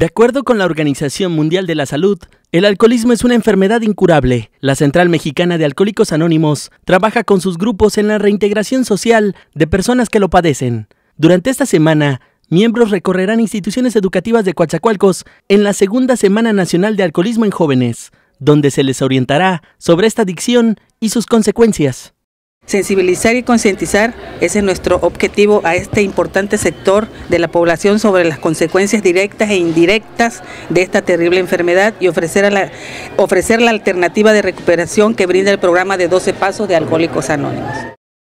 De acuerdo con la Organización Mundial de la Salud, el alcoholismo es una enfermedad incurable. La Central Mexicana de Alcohólicos Anónimos trabaja con sus grupos en la reintegración social de personas que lo padecen. Durante esta semana, miembros recorrerán instituciones educativas de Coachacualcos en la segunda Semana Nacional de Alcoholismo en Jóvenes, donde se les orientará sobre esta adicción y sus consecuencias. Sensibilizar y concientizar, ese es nuestro objetivo a este importante sector de la población sobre las consecuencias directas e indirectas de esta terrible enfermedad y ofrecer, la, ofrecer la alternativa de recuperación que brinda el programa de 12 pasos de Alcohólicos Anónimos.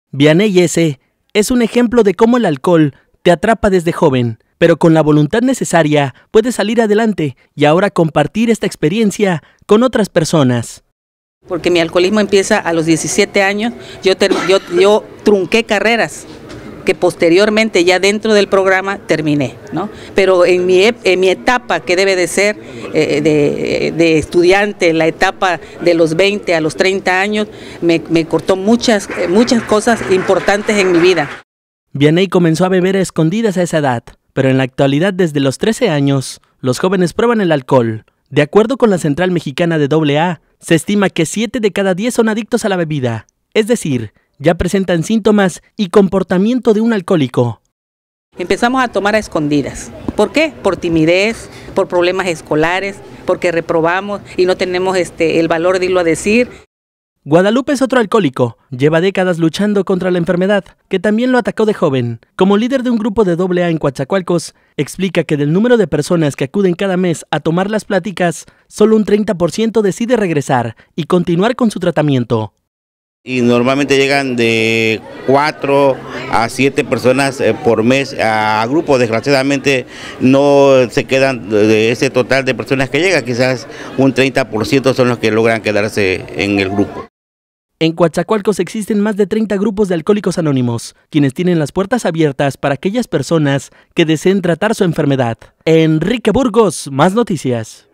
Vianey S. es un ejemplo de cómo el alcohol te atrapa desde joven, pero con la voluntad necesaria puedes salir adelante y ahora compartir esta experiencia con otras personas. Porque mi alcoholismo empieza a los 17 años, yo, trunqué carreras que posteriormente ya dentro del programa terminé, ¿no? Pero en mi, etapa que debe de ser eh, eh, de, estudiante, la etapa de los 20 a los 30 años, me, cortó muchas, eh, muchas cosas importantes en mi vida. Vianey comenzó a beber a escondidas a esa edad, pero en la actualidad desde los 13 años, los jóvenes prueban el alcohol. De acuerdo con la Central Mexicana de AA, se estima que 7 de cada 10 son adictos a la bebida, es decir, ya presentan síntomas y comportamiento de un alcohólico. Empezamos a tomar a escondidas. ¿Por qué? Por timidez, por problemas escolares, porque reprobamos y no tenemos este, el valor de irlo a decir. Guadalupe es otro alcohólico. Lleva décadas luchando contra la enfermedad, que también lo atacó de joven. Como líder de un grupo de AA en Coatzacoalcos, explica que del número de personas que acuden cada mes a tomar las pláticas, solo un 30% decide regresar y continuar con su tratamiento. Y normalmente llegan de 4 a 7 personas eh, por mes a grupo. Desgraciadamente no se quedan de ese total de personas que llegan. Quizás un 30% son los que logran quedarse en el grupo. En Coatzacoalcos existen más de 30 grupos de alcohólicos anónimos, quienes tienen las puertas abiertas para aquellas personas que deseen tratar su enfermedad. Enrique Burgos, más noticias.